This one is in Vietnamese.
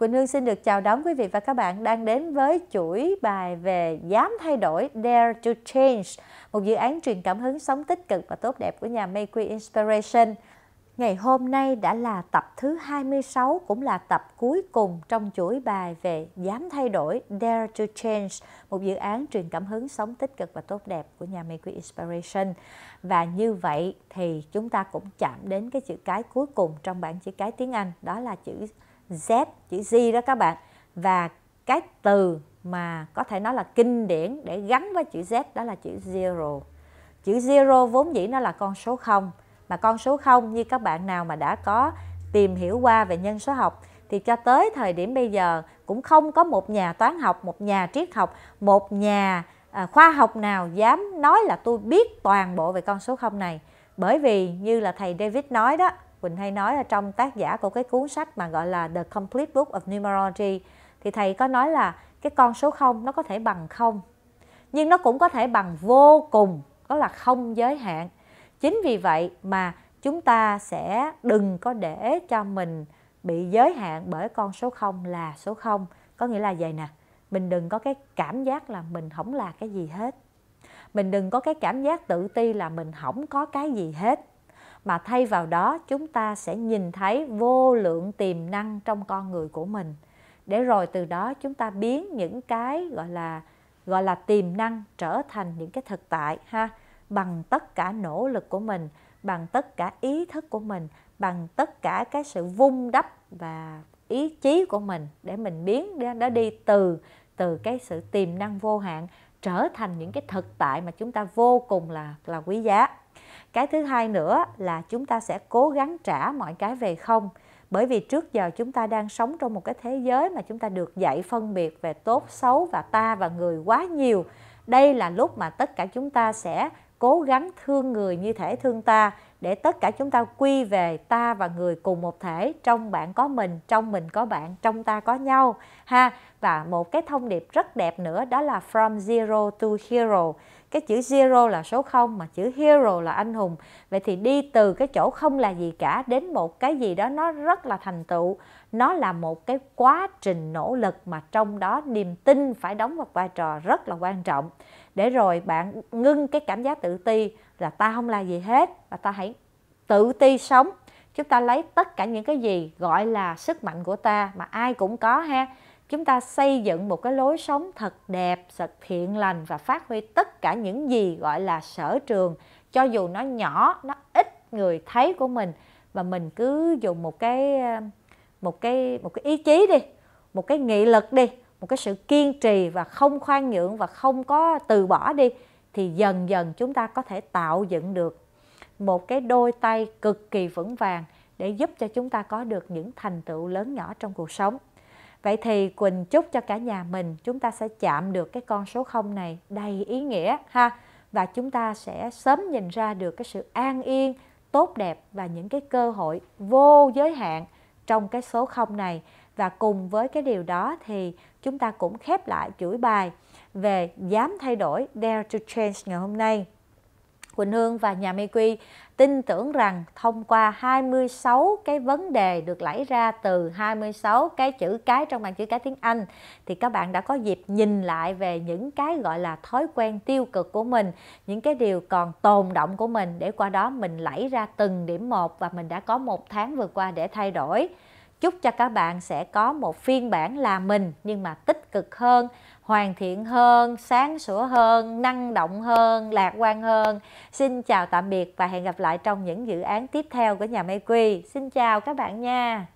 Quỳnh Hương xin được chào đón quý vị và các bạn đang đến với chuỗi bài về dám thay đổi Dare to Change, một dự án truyền cảm hứng sống tích cực và tốt đẹp của nhà May Queen Inspiration. Ngày hôm nay đã là tập thứ 26 cũng là tập cuối cùng trong chuỗi bài về dám thay đổi Dare to Change, một dự án truyền cảm hứng sống tích cực và tốt đẹp của nhà Mayqui Inspiration. Và như vậy thì chúng ta cũng chạm đến cái chữ cái cuối cùng trong bảng chữ cái tiếng Anh, đó là chữ Z chữ Z đó các bạn và cái từ mà có thể nói là kinh điển để gắn với chữ Z đó là chữ zero. Chữ zero vốn dĩ nó là con số 0 mà con số 0 như các bạn nào mà đã có tìm hiểu qua về nhân số học thì cho tới thời điểm bây giờ cũng không có một nhà toán học, một nhà triết học, một nhà à, khoa học nào dám nói là tôi biết toàn bộ về con số 0 này. Bởi vì như là thầy David nói đó, Quỳnh hay nói là trong tác giả của cái cuốn sách mà gọi là The Complete Book of Numerology thì thầy có nói là cái con số 0 nó có thể bằng không nhưng nó cũng có thể bằng vô cùng đó là không giới hạn chính vì vậy mà chúng ta sẽ đừng có để cho mình bị giới hạn bởi con số 0 là số 0 có nghĩa là vậy nè mình đừng có cái cảm giác là mình không là cái gì hết mình đừng có cái cảm giác tự ti là mình không có cái gì hết mà thay vào đó chúng ta sẽ nhìn thấy vô lượng tiềm năng trong con người của mình để rồi từ đó chúng ta biến những cái gọi là gọi là tiềm năng trở thành những cái thực tại ha bằng tất cả nỗ lực của mình bằng tất cả ý thức của mình bằng tất cả cái sự vung đắp và ý chí của mình để mình biến nó đi từ từ cái sự tiềm năng vô hạn trở thành những cái thực tại mà chúng ta vô cùng là là quý giá cái thứ hai nữa là chúng ta sẽ cố gắng trả mọi cái về không bởi vì trước giờ chúng ta đang sống trong một cái thế giới mà chúng ta được dạy phân biệt về tốt xấu và ta và người quá nhiều đây là lúc mà tất cả chúng ta sẽ cố gắng thương người như thể thương ta để tất cả chúng ta quy về ta và người cùng một thể trong bạn có mình trong mình có bạn trong ta có nhau ha và một cái thông điệp rất đẹp nữa đó là from zero to hero cái chữ zero là số không mà chữ hero là anh hùng vậy thì đi từ cái chỗ không là gì cả đến một cái gì đó nó rất là thành tựu nó là một cái quá trình nỗ lực mà trong đó niềm tin phải đóng một vai trò rất là quan trọng để rồi bạn ngưng cái cảm giác tự ti là ta không là gì hết và ta hãy tự ti sống chúng ta lấy tất cả những cái gì gọi là sức mạnh của ta mà ai cũng có ha chúng ta xây dựng một cái lối sống thật đẹp thật thiện lành và phát huy tất cả những gì gọi là sở trường cho dù nó nhỏ nó ít người thấy của mình và mình cứ dùng một cái một cái một cái ý chí đi một cái nghị lực đi một cái sự kiên trì và không khoan nhượng và không có từ bỏ đi thì dần dần chúng ta có thể tạo dựng được một cái đôi tay cực kỳ vững vàng để giúp cho chúng ta có được những thành tựu lớn nhỏ trong cuộc sống. Vậy thì Quỳnh chúc cho cả nhà mình chúng ta sẽ chạm được cái con số 0 này đầy ý nghĩa ha và chúng ta sẽ sớm nhìn ra được cái sự an yên, tốt đẹp và những cái cơ hội vô giới hạn trong cái số 0 này và cùng với cái điều đó thì chúng ta cũng khép lại chuỗi bài về dám thay đổi Dare to Change ngày hôm nay. Quỳnh Hương và nhà Mê Quy tin tưởng rằng thông qua 26 cái vấn đề được lấy ra từ 26 cái chữ cái trong bảng chữ cái tiếng Anh thì các bạn đã có dịp nhìn lại về những cái gọi là thói quen tiêu cực của mình, những cái điều còn tồn động của mình để qua đó mình lấy ra từng điểm một và mình đã có một tháng vừa qua để thay đổi chúc cho các bạn sẽ có một phiên bản là mình nhưng mà tích cực hơn hoàn thiện hơn sáng sủa hơn năng động hơn lạc quan hơn xin chào tạm biệt và hẹn gặp lại trong những dự án tiếp theo của nhà mê quy xin chào các bạn nha